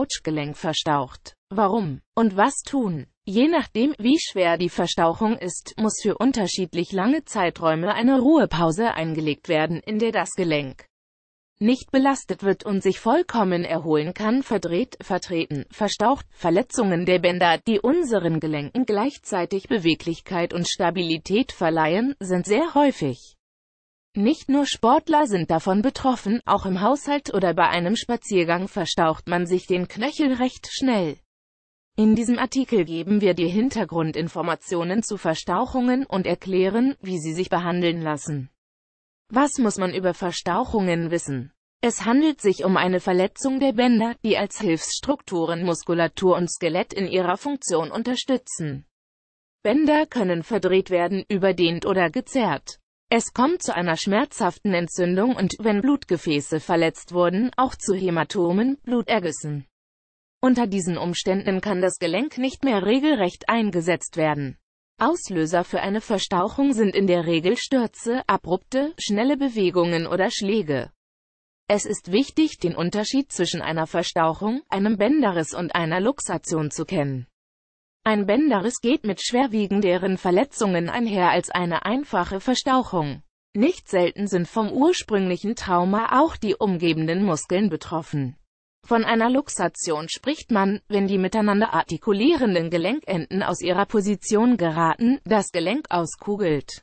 Autschgelenk verstaucht. Warum? Und was tun? Je nachdem, wie schwer die Verstauchung ist, muss für unterschiedlich lange Zeiträume eine Ruhepause eingelegt werden, in der das Gelenk nicht belastet wird und sich vollkommen erholen kann, verdreht, vertreten, verstaucht, Verletzungen der Bänder, die unseren Gelenken gleichzeitig Beweglichkeit und Stabilität verleihen, sind sehr häufig. Nicht nur Sportler sind davon betroffen, auch im Haushalt oder bei einem Spaziergang verstaucht man sich den Knöchel recht schnell. In diesem Artikel geben wir dir Hintergrundinformationen zu Verstauchungen und erklären, wie sie sich behandeln lassen. Was muss man über Verstauchungen wissen? Es handelt sich um eine Verletzung der Bänder, die als Hilfsstrukturen Muskulatur und Skelett in ihrer Funktion unterstützen. Bänder können verdreht werden, überdehnt oder gezerrt. Es kommt zu einer schmerzhaften Entzündung und, wenn Blutgefäße verletzt wurden, auch zu Hämatomen, Blutergüssen. Unter diesen Umständen kann das Gelenk nicht mehr regelrecht eingesetzt werden. Auslöser für eine Verstauchung sind in der Regel Stürze, abrupte, schnelle Bewegungen oder Schläge. Es ist wichtig, den Unterschied zwischen einer Verstauchung, einem Bänderriss und einer Luxation zu kennen. Ein Bänderriss geht mit schwerwiegenderen Verletzungen einher als eine einfache Verstauchung. Nicht selten sind vom ursprünglichen Trauma auch die umgebenden Muskeln betroffen. Von einer Luxation spricht man, wenn die miteinander artikulierenden Gelenkenden aus ihrer Position geraten, das Gelenk auskugelt.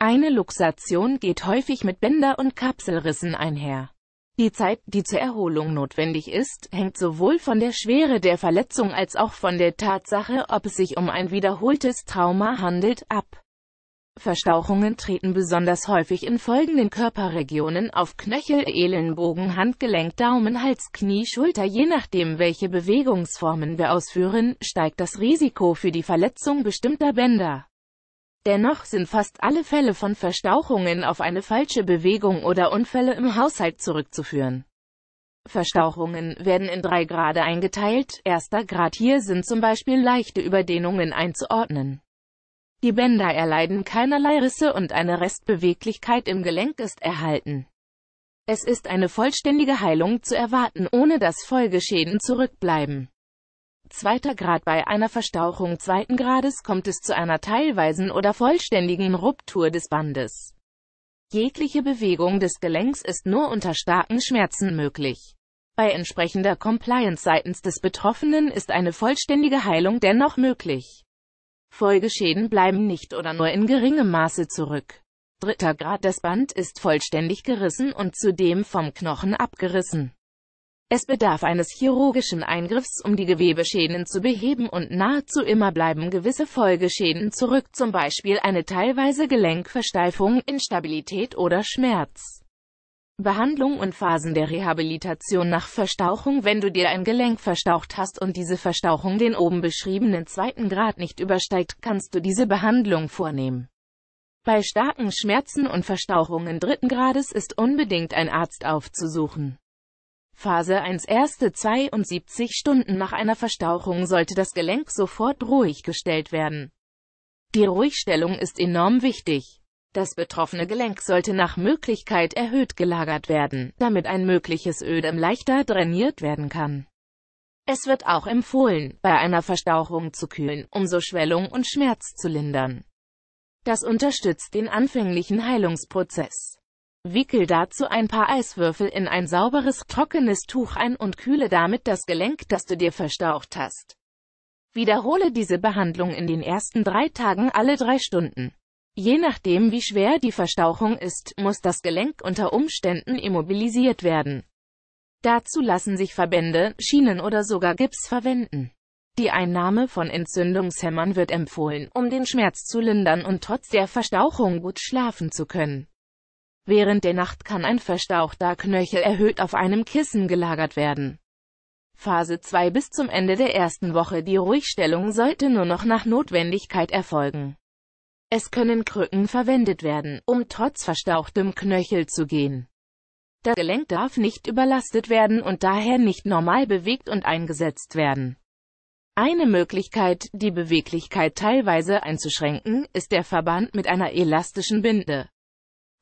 Eine Luxation geht häufig mit Bänder- und Kapselrissen einher. Die Zeit, die zur Erholung notwendig ist, hängt sowohl von der Schwere der Verletzung als auch von der Tatsache, ob es sich um ein wiederholtes Trauma handelt, ab. Verstauchungen treten besonders häufig in folgenden Körperregionen auf Knöchel, Ellenbogen, Handgelenk, Daumen, Hals, Knie, Schulter. Je nachdem, welche Bewegungsformen wir ausführen, steigt das Risiko für die Verletzung bestimmter Bänder. Dennoch sind fast alle Fälle von Verstauchungen auf eine falsche Bewegung oder Unfälle im Haushalt zurückzuführen. Verstauchungen werden in drei Grade eingeteilt. Erster Grad hier sind zum Beispiel leichte Überdehnungen einzuordnen. Die Bänder erleiden keinerlei Risse und eine Restbeweglichkeit im Gelenk ist erhalten. Es ist eine vollständige Heilung zu erwarten, ohne dass Folgeschäden zurückbleiben zweiter Grad. Bei einer Verstauchung zweiten Grades kommt es zu einer teilweisen oder vollständigen Ruptur des Bandes. Jegliche Bewegung des Gelenks ist nur unter starken Schmerzen möglich. Bei entsprechender Compliance seitens des Betroffenen ist eine vollständige Heilung dennoch möglich. Folgeschäden bleiben nicht oder nur in geringem Maße zurück. Dritter Grad Das Band ist vollständig gerissen und zudem vom Knochen abgerissen. Es bedarf eines chirurgischen Eingriffs, um die Gewebeschäden zu beheben und nahezu immer bleiben gewisse Folgeschäden zurück, zum Beispiel eine teilweise Gelenkversteifung, Instabilität oder Schmerz. Behandlung und Phasen der Rehabilitation nach Verstauchung Wenn du dir ein Gelenk verstaucht hast und diese Verstauchung den oben beschriebenen zweiten Grad nicht übersteigt, kannst du diese Behandlung vornehmen. Bei starken Schmerzen und Verstauchungen dritten Grades ist unbedingt ein Arzt aufzusuchen. Phase 1 Erste 72 Stunden nach einer Verstauchung sollte das Gelenk sofort ruhig gestellt werden. Die Ruhigstellung ist enorm wichtig. Das betroffene Gelenk sollte nach Möglichkeit erhöht gelagert werden, damit ein mögliches Ödem leichter drainiert werden kann. Es wird auch empfohlen, bei einer Verstauchung zu kühlen, um so Schwellung und Schmerz zu lindern. Das unterstützt den anfänglichen Heilungsprozess. Wickel dazu ein paar Eiswürfel in ein sauberes, trockenes Tuch ein und kühle damit das Gelenk, das du dir verstaucht hast. Wiederhole diese Behandlung in den ersten drei Tagen alle drei Stunden. Je nachdem wie schwer die Verstauchung ist, muss das Gelenk unter Umständen immobilisiert werden. Dazu lassen sich Verbände, Schienen oder sogar Gips verwenden. Die Einnahme von Entzündungshemmern wird empfohlen, um den Schmerz zu lindern und trotz der Verstauchung gut schlafen zu können. Während der Nacht kann ein verstauchter Knöchel erhöht auf einem Kissen gelagert werden. Phase 2 bis zum Ende der ersten Woche Die Ruhigstellung sollte nur noch nach Notwendigkeit erfolgen. Es können Krücken verwendet werden, um trotz verstauchtem Knöchel zu gehen. Das Gelenk darf nicht überlastet werden und daher nicht normal bewegt und eingesetzt werden. Eine Möglichkeit, die Beweglichkeit teilweise einzuschränken, ist der Verband mit einer elastischen Binde.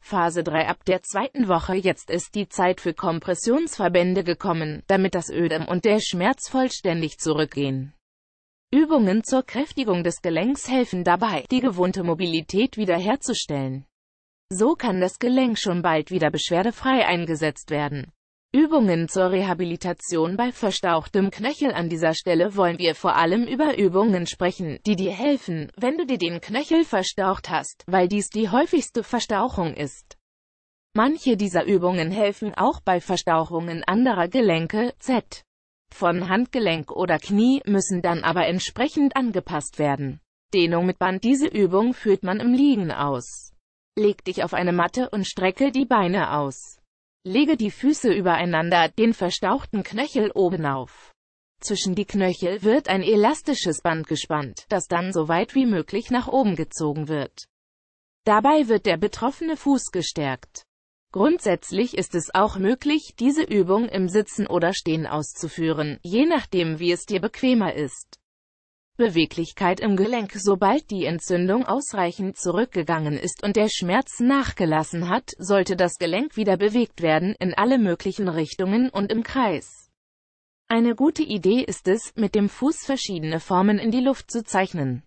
Phase 3 ab der zweiten Woche jetzt ist die Zeit für Kompressionsverbände gekommen, damit das Ödem und der Schmerz vollständig zurückgehen. Übungen zur Kräftigung des Gelenks helfen dabei, die gewohnte Mobilität wiederherzustellen. So kann das Gelenk schon bald wieder beschwerdefrei eingesetzt werden. Übungen zur Rehabilitation bei verstauchtem Knöchel An dieser Stelle wollen wir vor allem über Übungen sprechen, die dir helfen, wenn du dir den Knöchel verstaucht hast, weil dies die häufigste Verstauchung ist. Manche dieser Übungen helfen auch bei Verstauchungen anderer Gelenke, z. von Handgelenk oder Knie, müssen dann aber entsprechend angepasst werden. Dehnung mit Band Diese Übung führt man im Liegen aus. Leg dich auf eine Matte und strecke die Beine aus. Lege die Füße übereinander, den verstauchten Knöchel oben auf. Zwischen die Knöchel wird ein elastisches Band gespannt, das dann so weit wie möglich nach oben gezogen wird. Dabei wird der betroffene Fuß gestärkt. Grundsätzlich ist es auch möglich, diese Übung im Sitzen oder Stehen auszuführen, je nachdem wie es dir bequemer ist. Beweglichkeit im Gelenk. Sobald die Entzündung ausreichend zurückgegangen ist und der Schmerz nachgelassen hat, sollte das Gelenk wieder bewegt werden, in alle möglichen Richtungen und im Kreis. Eine gute Idee ist es, mit dem Fuß verschiedene Formen in die Luft zu zeichnen.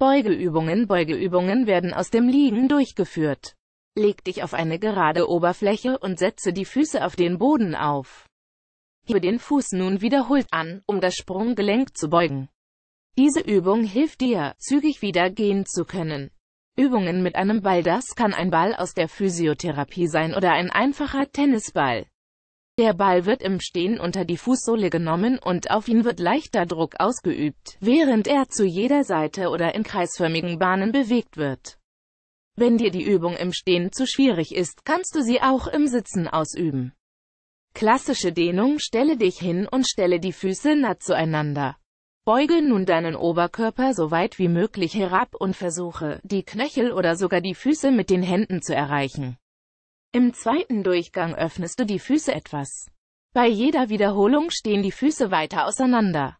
Beugeübungen Beugeübungen werden aus dem Liegen durchgeführt. Leg dich auf eine gerade Oberfläche und setze die Füße auf den Boden auf. Hebe den Fuß nun wiederholt an, um das Sprunggelenk zu beugen. Diese Übung hilft dir, zügig wieder gehen zu können. Übungen mit einem Ball Das kann ein Ball aus der Physiotherapie sein oder ein einfacher Tennisball. Der Ball wird im Stehen unter die Fußsohle genommen und auf ihn wird leichter Druck ausgeübt, während er zu jeder Seite oder in kreisförmigen Bahnen bewegt wird. Wenn dir die Übung im Stehen zu schwierig ist, kannst du sie auch im Sitzen ausüben. Klassische Dehnung Stelle dich hin und stelle die Füße nah zueinander. Beuge nun deinen Oberkörper so weit wie möglich herab und versuche, die Knöchel oder sogar die Füße mit den Händen zu erreichen. Im zweiten Durchgang öffnest du die Füße etwas. Bei jeder Wiederholung stehen die Füße weiter auseinander.